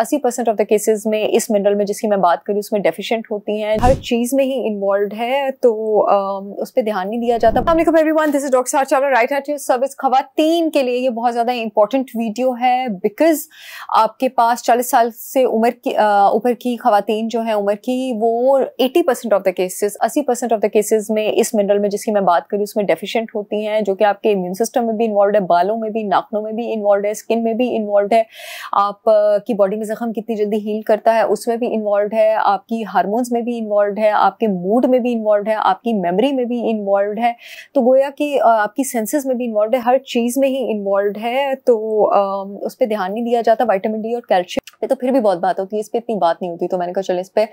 अस्सी percent of the cases में इस मिनरल में जिसकी मैं बात करी उसमें डेफिशिएंट होती हैं हर चीज़ में ही इन्वॉल्व है तो उस पर ध्यान नहीं दिया जाता everyone this is doctor service के लिए ये बहुत ज़्यादा इंपॉर्टेंट वीडियो है बिकॉज आपके पास चालीस साल से उम्र की ऊपर की खातन जो है उम्र की वो eighty percent of the cases अस्सी परसेंट ऑफ द केसेज में इस मिनरल में जिसकी मैं बात करी उसमें डेफिशेंट होती हैं जो कि आपके इम्यून सिस्टम में भी इन्वॉल्व है बालों में भी नाखनों में भी इन्वॉल्व है स्किन में भी इन्वॉल्व है आप की बॉडी में जख्म कितनी जल्दी हील करता है उसमें भी इन्वॉल्व है आपकी हारमोन्स में भी इन्वॉल्व है आपके मूड में भी इन्वॉल्व है आपकी मेमोरी में भी इन्वॉल्व है तो गोया कि आपकी सेंसेस में भी इन्वॉल्व है हर चीज़ में ही इन्वॉल्व है तो उस पर ध्यान नहीं दिया जाता वाइटामिन डी और कैल्शियम पे तो फिर भी बहुत बात होती है इस पर इतनी बात नहीं होती तो मैंने कहा चलो इस पर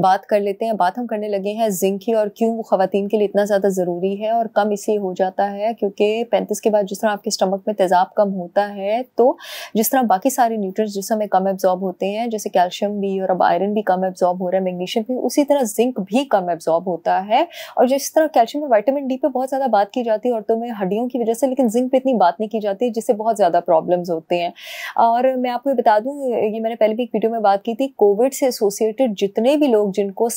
बात कर लेते हैं बात हम करने लगे हैं जिंक की और क्यों वो खातन के लिए इतना ज़्यादा ज़रूरी है और कम इसलिए हो जाता है क्योंकि पैंतीस के बाद जिस तरह आपके स्टमक में तेज़ाब कम होता है तो जिस तरह बाकी सारे न्यूट्रंस जिसम में कम एब्जॉर्ब होते हैं जैसे कैल्शियम भी और अब आयरन भी कम एब्जॉर्ब हो रहा है मैग्नीशियम भी उसी तरह जिंक भी कम एब्जॉर्ब होता है और जिस तरह कैल्शियम और वाइटामिन डी पर बहुत ज़्यादा बात की जाती है औरतों में हड्डियों की वजह से लेकिन जिंक पर इतनी बात नहीं की जाती है जिससे बहुत ज़्यादा प्रॉब्लम्स होते हैं और मैं आपको बता दूँ ये मैंने मैंने पहले भी एक वीडियो में बात की थी कोविड से एसोसिएटेड जितने भी लोग जिनको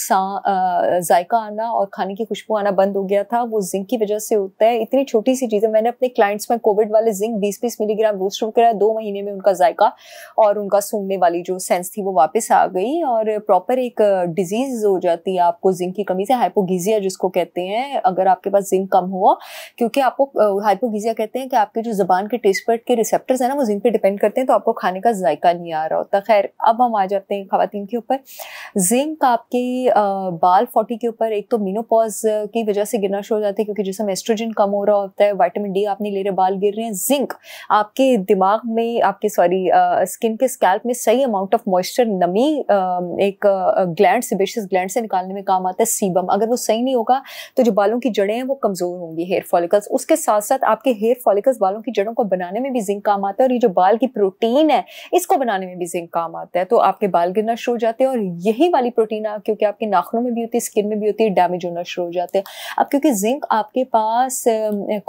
जायका आना और खाने की खुशबू आना बंद हो गया था वो जिंक की वजह से होता है इतनी छोटी सी चीज़ें मैंने अपने क्लाइंट्स में कोविड वाले जिंक बीस बीस मिलीग्राम रोज शुरू कराया दो महीने में उनका जायका और उनका सूंघने वाली जो सेंस थी वो वापस आ गई और प्रॉपर एक डिजीज हो जाती है आपको जिंक की कमी से हाइपोगीजिया जिसको कहते हैं अगर आपके पास जिंक कम हुआ क्योंकि आपको हाइपोगीजिया कहते हैं कि आपके जो जबान के टेस्ट पर के रिसेप्टर्स हैं ना वो जिंक पर डिपेंड करते हैं तो आपको खाने का जायका नहीं आ रहा होता खैर अब हम आ जाते हैं खातन के ऊपर जिंक आपके बाल फोटी के ऊपर एक तो मीनोपॉज की वजह से गिरना शुरू हो जाता है क्योंकि जिसमें एस्ट्रोजन कम हो रहा होता है वाइटामिन डी आप नहीं ले रहे बाल गिर रहे हैं जिंक आपके दिमाग में आपके सॉरी स्किन के स्कैल्प में सही अमाउंट ऑफ मॉइस्चर नमी एक ग्लैंड से बेशस ग्लैंड से निकालने में काम आता है सीबम अगर वो सही नहीं होगा तो जो बालों की जड़ें हैं वो कमज़ोर होंगी हेयर फॉलिकल्स उसके साथ साथ आपके हेयर फॉलिकल्स बालों की जड़ों को बनाने में भी जिंक काम आता है और ये जो बाल की प्रोटीन है इसको बनाने में भी जिंक काम आता है तो आपके बाल गिरना शुरू हो जाते हैं और यही वाली प्रोटीन आप क्योंकि आपके नाखनों में भी होती है स्किन में भी होती है डैमेज होना शुरू हो जाते हैं अब क्योंकि जिंक आपके पास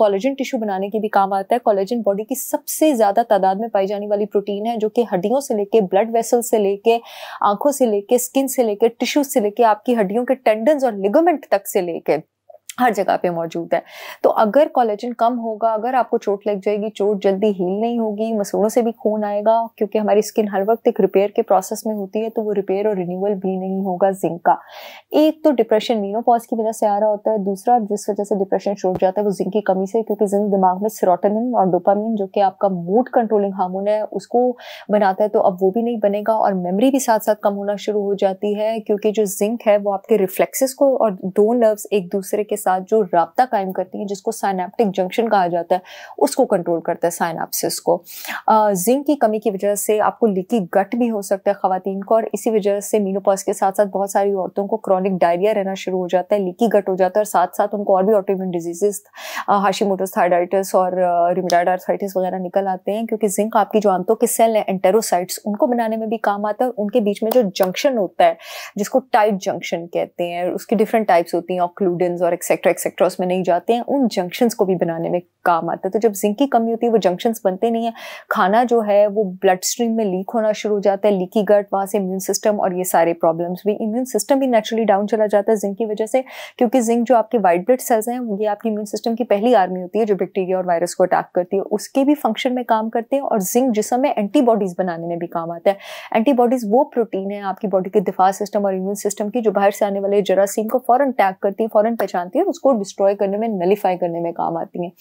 कॉलेजन टिश्यू बनाने के भी काम आता है कॉलेजन बॉडी की सबसे ज़्यादा तादाद में पाई जाने वाली प्रोटीन है जो कि हड्डियों से लेके ब्लड वेसल से लेके आंखों से लेके स्किन से लेके टिश्यू से लेके आपकी हड्डियों के टेंडन और लिगोमेंट तक से लेके हर जगह पे मौजूद है तो अगर कॉलेजन कम होगा अगर आपको चोट लग जाएगी चोट जल्दी हील नहीं होगी मसूड़ों से भी खून आएगा क्योंकि हमारी स्किन हर वक्त एक रिपेयर के प्रोसेस में होती है तो वो रिपेयर और रिन्यूअल भी नहीं होगा जिंक का एक तो डिप्रेशन मीनोपॉज की वजह से आ रहा होता है दूसरा जिस वजह से डिप्रेशन छूट जाता है वो जिंक की कमी से क्योंकि जिंक दिमाग में सिरोटनिन और डोपामिन जो कि आपका मूड कंट्रोलिंग हार्मोन है उसको बनाता है तो अब वो भी नहीं बनेगा और मेमरी भी साथ साथ कम होना शुरू हो जाती है क्योंकि जो जिंक है वो आपके रिफ्लेक्सेस को और दो नर्व्स एक दूसरे के साथ जो रबता कायम करती है जिसको साइनाप्टिक जंक्शन कहा जाता है उसको कंट्रोल करता है साइनापसिस को जिंक की कमी की वजह से आपको लिकी गट भी हो सकता है खातन को और इसी वजह से मीनोपॉज के साथ साथ बहुत सारी औरतों को क्रॉनिक डायरिया रहना शुरू हो जाता है लिकी गट हो जाता है और साथ साथ उनको और भी ऑटोम्यून डिजीजेस हाशी थायडाइटिस और रिमडाइड आर्थराइटिस वगैरह निकल आते हैं क्योंकि जिंक आपकी जो आंतों के सेल हैं एंटेरोसाइट्स उनको बनाने में भी काम आता है और उनके बीच में जो जंक्शन होता है जिसको टाइट जंक्शन कहते हैं उसकी डिफरेंट टाइप्स होती हैं ऑक्लूडेंस और एक्सेट्रा एक्सेट्रा एक्सेट्रा उसमें नहीं जाते हैं उन जंक्शंस को भी बनाने में काम आता है तो जब जिंक की कमी होती है वो जंक्शंस बनते नहीं हैं खाना जो है वो ब्लड स्ट्रीम में लीक होना शुरू हो जाता है लीकी गट वहाँ से इम्यून सिस्टम और ये सारे प्रॉब्लम्स भी इम्यून सिस्टम भी नेचुरली डाउन चला जाता है जिंक की वजह से क्योंकि जिंक जो आपके वाइट ब्लड सेल्स हैं ये आपकी इम्यून सिस्टम की पहली आर्मी होती है जो बैक्टीरिया और वायरस को अटैक करती है उसके भी फंक्शन में काम करते हैं और जिंक जिसमें एंटीबॉडीज़ बनाने में भी काम आता है एंटीबॉडीज़ वो प्रोटीन है आपकी बॉडी के दिफा सिस्टम और इम्यून सिस्टम की जो बाहर से आने वाले जरासीम को फॉरन अटैक करती है फ़ौरन पहचानती है उसको डिस्ट्रॉय करने में नलीफाई करने में काम आती हैं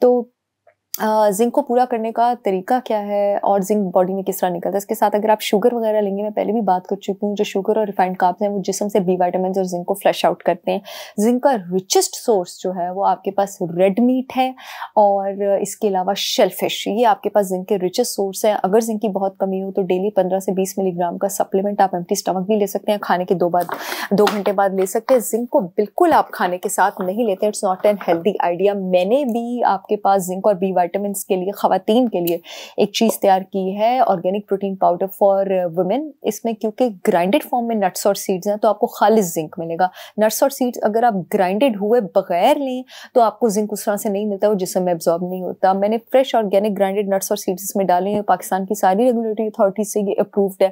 तो जिंक को पूरा करने का तरीका क्या है और जिंक बॉडी में किस तरह निकलता है इसके साथ अगर आप शुगर वगैरह लेंगे मैं पहले भी बात कर चुकी हूँ जो शुगर और रिफाइंड काप्स हैं वो जिसम से बी वाइटामिन और जिंक को फ्लैश आउट करते हैं जिंक का रिचेस्ट सोर्स जो है वो आपके पास रेड मीट है और इसके अलावा शेलफिश ये आपके पास जिंक के रिचेस्ट सोर्स हैं अगर जिंक की बहुत कमी हो तो डेली पंद्रह से बीस मिलीग्राम का सप्लीमेंट आप एम्टी स्टमक भी ले सकते हैं खाने के दो बाद दो घंटे बाद ले सकते हैं जिंक को बिल्कुल आप खाने के साथ नहीं लेते हैं it's not an healthy idea मैंने भी आपके पास जिंक और बी वाइट वाइटामिन के लिए ख़वातीन के लिए एक चीज़ तैयार की है organic protein powder for women इसमें क्योंकि ग्राइंडेड फॉर्म में नट्स और सीड्स हैं तो आपको खालिश जिंक मिलेगा नट्स और सीड्स अगर आप ग्राइंडेड हुए बगैर लें तो आपको जिंक उस तरह से नहीं मिलता वो जिसम में एब्जॉर्ब नहीं होता मैंने फ्रेश ऑर्गेनिक ग्राइंडेड नट्स और सीड्स इसमें डाले हैं पाकिस्तान की सारी रेगुलेटरी अथॉरिटी से ये अप्रूव्ड है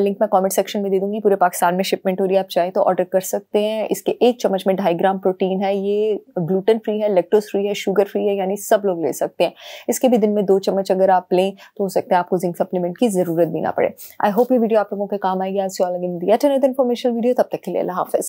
लिंक uh, मैं कॉमेंट सेक्शन में दे दूंगी पूरे पाकिस्तान में शिपमेंट हो रही है आप चाहें तो ऑर्डर कर सकते हैं इसके एक चम्मच में ढाई ग्राम प्रोटीन है ये ग्लूटन फ्री है लेक्टोज फ्री है शुगर फ्री है यानी सब लोग ले सकते सकते हैं इसके भी दिन में दो चम्मच अगर आप लें तो हो सकता है आपको जिंक सप्लीमेंट की ज़रूरत भी ना पड़े आई होप ये वीडियो आप लोगों के काम आएगी आज all again the at information video तब तक के लिए हाफिज़